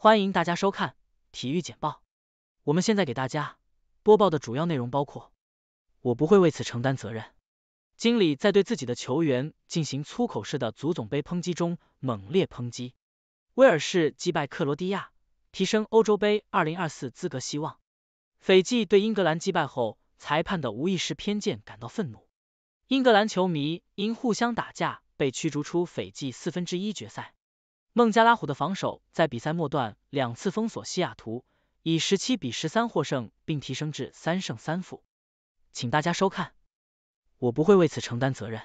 欢迎大家收看体育简报。我们现在给大家播报的主要内容包括：我不会为此承担责任。经理在对自己的球员进行粗口式的足总杯抨击中猛烈抨击。威尔士击败克罗地亚，提升欧洲杯二零二四资格希望。斐济对英格兰击败后，裁判的无意识偏见感到愤怒。英格兰球迷因互相打架被驱逐出斐济四分之一决赛。孟加拉虎的防守在比赛末段两次封锁西雅图，以十七比十三获胜，并提升至三胜三负。请大家收看。我不会为此承担责任。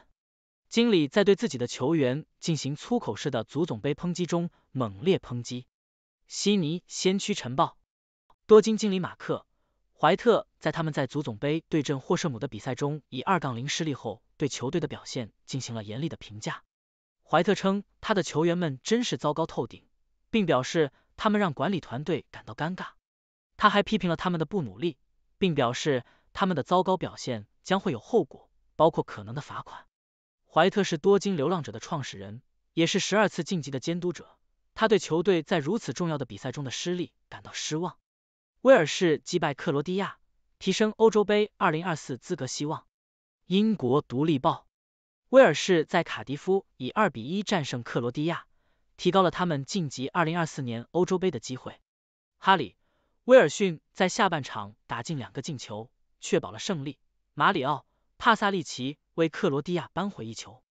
经理在对自己的球员进行粗口式的足总杯抨击中猛烈抨击。悉尼先驱晨报。多金经理马克·怀特在他们在足总杯对阵霍舍姆的比赛中以二杠零失利后，对球队的表现进行了严厉的评价。怀特称他的球员们真是糟糕透顶，并表示他们让管理团队感到尴尬。他还批评了他们的不努力，并表示他们的糟糕表现将会有后果，包括可能的罚款。怀特是多金流浪者的创始人，也是十二次晋级的监督者。他对球队在如此重要的比赛中的失利感到失望。威尔士击败克罗地亚，提升欧洲杯二零二四资格希望。英国独立报。威尔士在卡迪夫以二比一战胜克罗地亚，提高了他们晋级二零二四年欧洲杯的机会。哈里·威尔逊在下半场打进两个进球，确保了胜利。马里奥·帕萨利奇为克罗地亚扳回一球。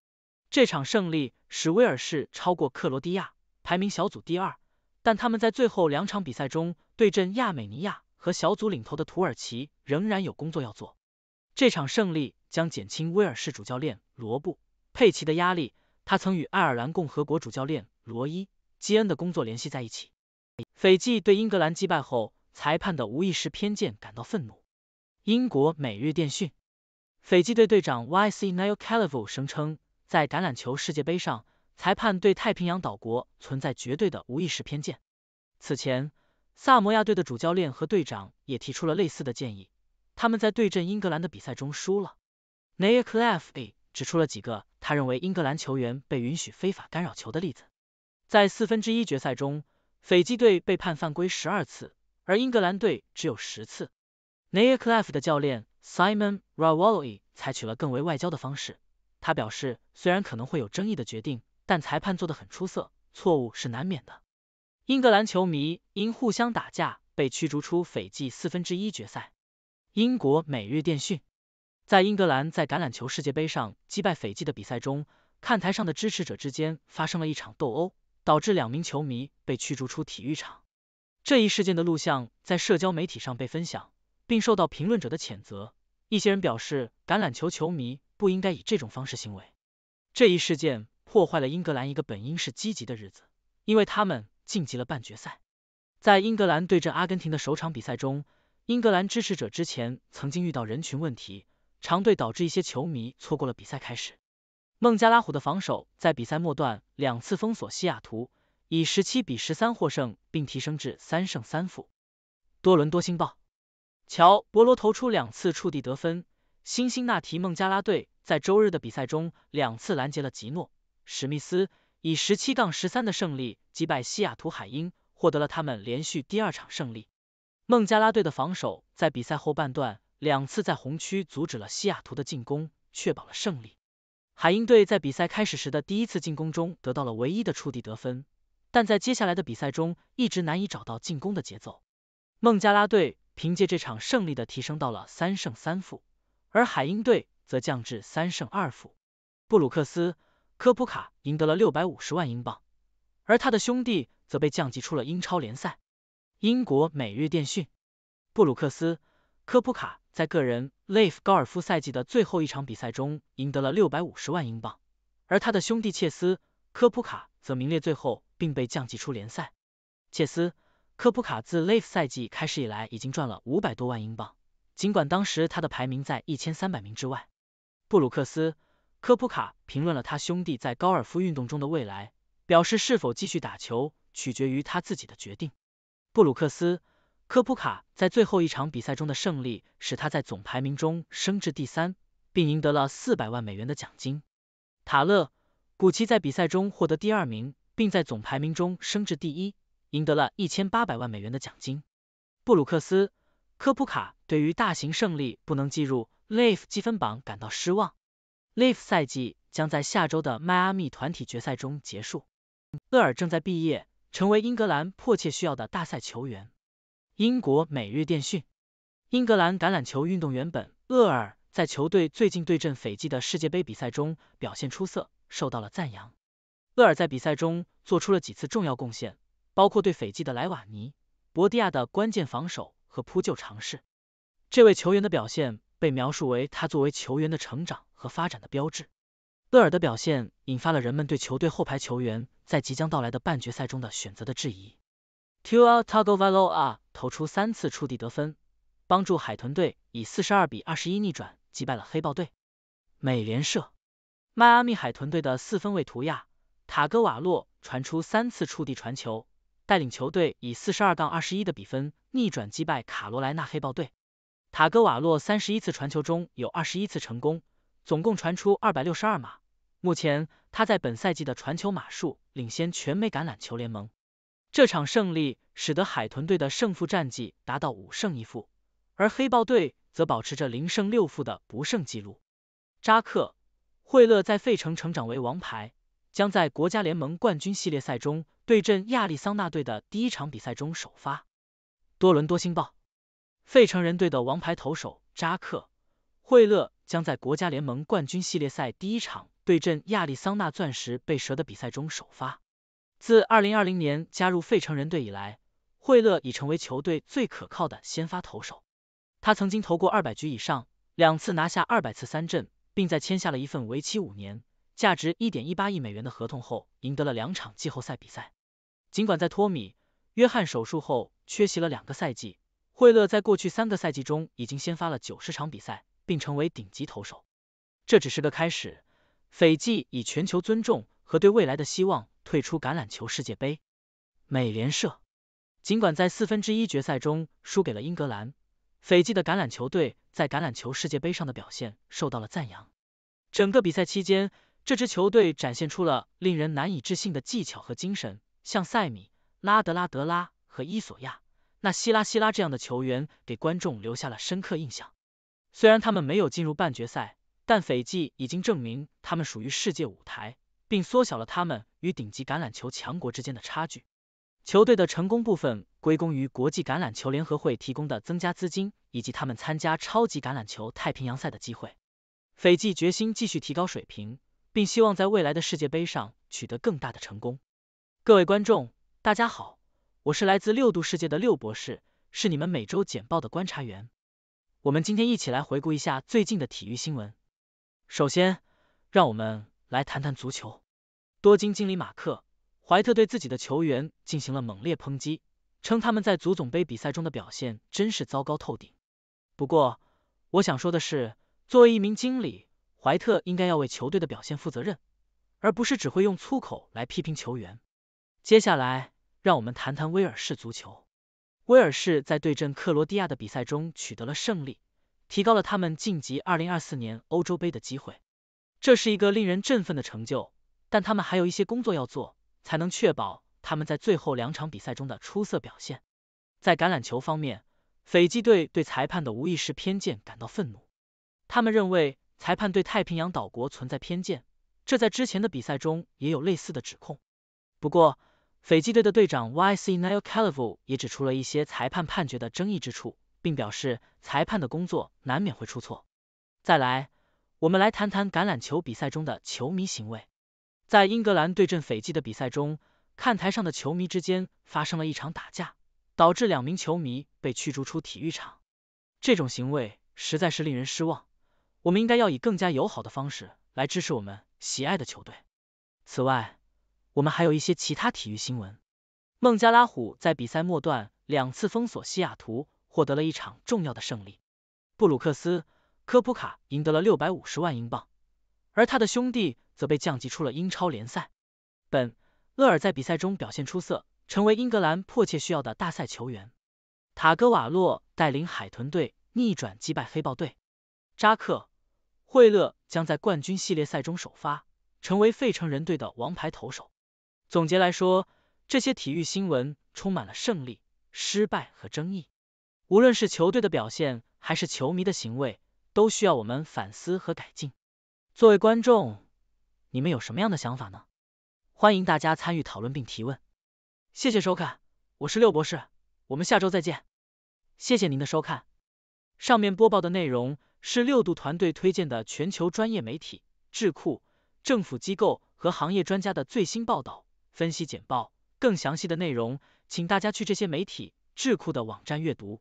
这场胜利使威尔士超过克罗地亚，排名小组第二，但他们在最后两场比赛中对阵亚美尼亚和小组领头的土耳其，仍然有工作要做。这场胜利将减轻威尔士主教练罗布·佩奇的压力。他曾与爱尔兰共和国主教练罗伊·基恩的工作联系在一起。斐济对英格兰击败后裁判的无意识偏见感到愤怒。英国每日电讯，斐济队队长 Y. C. Neil c a l l v o 声称，在橄榄球世界杯上，裁判对太平洋岛国存在绝对的无意识偏见。此前，萨摩亚队的主教练和队长也提出了类似的建议。他们在对阵英格兰的比赛中输了。Neiklave 指出了几个他认为英格兰球员被允许非法干扰球的例子。在四分之一决赛中，斐济队被判犯规十二次，而英格兰队只有十次。Neiklave 的教练 Simon r a w a l l e y 采取了更为外交的方式。他表示，虽然可能会有争议的决定，但裁判做得很出色，错误是难免的。英格兰球迷因互相打架被驱逐出斐济四分之一决赛。英国每日电讯，在英格兰在橄榄球世界杯上击败斐济的比赛中，看台上的支持者之间发生了一场斗殴，导致两名球迷被驱逐出体育场。这一事件的录像在社交媒体上被分享，并受到评论者的谴责。一些人表示，橄榄球球迷不应该以这种方式行为。这一事件破坏了英格兰一个本应是积极的日子，因为他们晋级了半决赛。在英格兰对阵阿根廷的首场比赛中。英格兰支持者之前曾经遇到人群问题，长队导致一些球迷错过了比赛开始。孟加拉虎的防守在比赛末段两次封锁西雅图，以十七比十三获胜，并提升至三胜三负。多伦多星报，乔·博罗投出两次触地得分。辛辛那提孟加拉队在周日的比赛中两次拦截了吉诺·史密斯，以十七杠十三的胜利击败西雅图海鹰，获得了他们连续第二场胜利。孟加拉队的防守在比赛后半段两次在红区阻止了西雅图的进攻，确保了胜利。海鹰队在比赛开始时的第一次进攻中得到了唯一的触地得分，但在接下来的比赛中一直难以找到进攻的节奏。孟加拉队凭借这场胜利的提升到了三胜三负，而海鹰队则降至三胜二负。布鲁克斯、科普卡赢得了六百五十万英镑，而他的兄弟则被降级出了英超联赛。英国每日电讯：布鲁克斯·科普卡在个人 Live 高尔夫赛季的最后一场比赛中赢得了六百五十万英镑，而他的兄弟切斯·科普卡则名列最后并被降级出联赛。切斯·科普卡自 Live 赛季开始以来已经赚了五百多万英镑，尽管当时他的排名在一千三百名之外。布鲁克斯·科普卡评论了他兄弟在高尔夫运动中的未来，表示是否继续打球取决于他自己的决定。布鲁克斯·科普卡在最后一场比赛中的胜利，使他在总排名中升至第三，并赢得了四百万美元的奖金。塔勒·古奇在比赛中获得第二名，并在总排名中升至第一，赢得了一千八百万美元的奖金。布鲁克斯·科普卡对于大型胜利不能计入 Live 积分榜感到失望。Live 赛季将在下周的迈阿密团体决赛中结束。厄尔正在毕业。成为英格兰迫切需要的大赛球员。英国每日电讯：英格兰橄榄球运动员本·厄尔在球队最近对阵斐济的世界杯比赛中表现出色，受到了赞扬。厄尔在比赛中做出了几次重要贡献，包括对斐济的莱瓦尼、博蒂亚的关键防守和扑救尝试。这位球员的表现被描述为他作为球员的成长和发展的标志。厄尔的表现引发了人们对球队后排球员在即将到来的半决赛中的选择的质疑。Tuatagovalo 投出三次触地得分，帮助海豚队以四十二比二十一逆转击败了黑豹队。美联社，迈阿密海豚队的四分卫图亚塔戈瓦洛传出三次触地传球，带领球队以四十二杠二十一的比分逆转击败卡罗莱纳黑豹队。塔戈瓦洛三十一次传球中有二十一次成功，总共传出二百六十二码。目前他在本赛季的传球码数领先全美橄榄球联盟。这场胜利使得海豚队的胜负战绩达到五胜一负，而黑豹队则保持着零胜六负的不胜记录。扎克·惠勒在费城成长为王牌，将在国家联盟冠军系列赛中对阵亚利桑那队的第一场比赛中首发。多伦多星报：费城人队的王牌投手扎克·惠勒将在国家联盟冠军系列赛第一场。对阵亚利桑那钻石背蛇的比赛中首发。自二零二零年加入费城人队以来，惠勒已成为球队最可靠的先发投手。他曾经投过二百局以上，两次拿下二百次三振，并在签下了一份为期五年、价值一点一八亿美元的合同后，赢得了两场季后赛比赛。尽管在托米·约翰手术后缺席了两个赛季，惠勒在过去三个赛季中已经先发了九十场比赛，并成为顶级投手。这只是个开始。斐济以全球尊重和对未来的希望退出橄榄球世界杯。美联社。尽管在四分之一决赛中输给了英格兰，斐济的橄榄球队在橄榄球世界杯上的表现受到了赞扬。整个比赛期间，这支球队展现出了令人难以置信的技巧和精神，像塞米、拉德拉德拉和伊索亚、那希拉希拉这样的球员给观众留下了深刻印象。虽然他们没有进入半决赛。但斐济已经证明他们属于世界舞台，并缩小了他们与顶级橄榄球强国之间的差距。球队的成功部分归功于国际橄榄球联合会提供的增加资金，以及他们参加超级橄榄球太平洋赛的机会。斐济决心继续提高水平，并希望在未来的世界杯上取得更大的成功。各位观众，大家好，我是来自六度世界的六博士，是你们每周简报的观察员。我们今天一起来回顾一下最近的体育新闻。首先，让我们来谈谈足球。多金经理马克·怀特对自己的球员进行了猛烈抨击，称他们在足总杯比赛中的表现真是糟糕透顶。不过，我想说的是，作为一名经理，怀特应该要为球队的表现负责任，而不是只会用粗口来批评球员。接下来，让我们谈谈威尔士足球。威尔士在对阵克罗地亚的比赛中取得了胜利。提高了他们晋级二零二四年欧洲杯的机会，这是一个令人振奋的成就。但他们还有一些工作要做，才能确保他们在最后两场比赛中的出色表现。在橄榄球方面，斐济队对裁判的无意识偏见感到愤怒，他们认为裁判对太平洋岛国存在偏见，这在之前的比赛中也有类似的指控。不过，斐济队的队长 Y. C. Neil c a l l v o 也指出了一些裁判判决的争议之处。并表示裁判的工作难免会出错。再来，我们来谈谈橄榄球比赛中的球迷行为。在英格兰对阵斐济的比赛中，看台上的球迷之间发生了一场打架，导致两名球迷被驱逐出体育场。这种行为实在是令人失望。我们应该要以更加友好的方式来支持我们喜爱的球队。此外，我们还有一些其他体育新闻。孟加拉虎在比赛末段两次封锁西雅图。获得了一场重要的胜利，布鲁克斯·科普卡赢得了六百五十万英镑，而他的兄弟则被降级出了英超联赛。本·厄尔在比赛中表现出色，成为英格兰迫切需要的大赛球员。塔格瓦洛带领海豚队逆转击败黑豹队。扎克·惠勒将在冠军系列赛中首发，成为费城人队的王牌投手。总结来说，这些体育新闻充满了胜利、失败和争议。无论是球队的表现还是球迷的行为，都需要我们反思和改进。作为观众，你们有什么样的想法呢？欢迎大家参与讨论并提问。谢谢收看，我是六博士，我们下周再见。谢谢您的收看。上面播报的内容是六度团队推荐的全球专业媒体、智库、政府机构和行业专家的最新报道、分析简报。更详细的内容，请大家去这些媒体、智库的网站阅读。